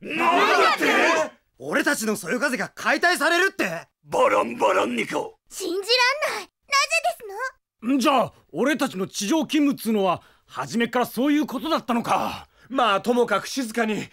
何んだって俺たちのそよ風が解体されるってバランバランニコ信じらんないなぜですのじゃあ俺たちの地上勤務っつうのは初めからそういうことだったのかまあともかく静かに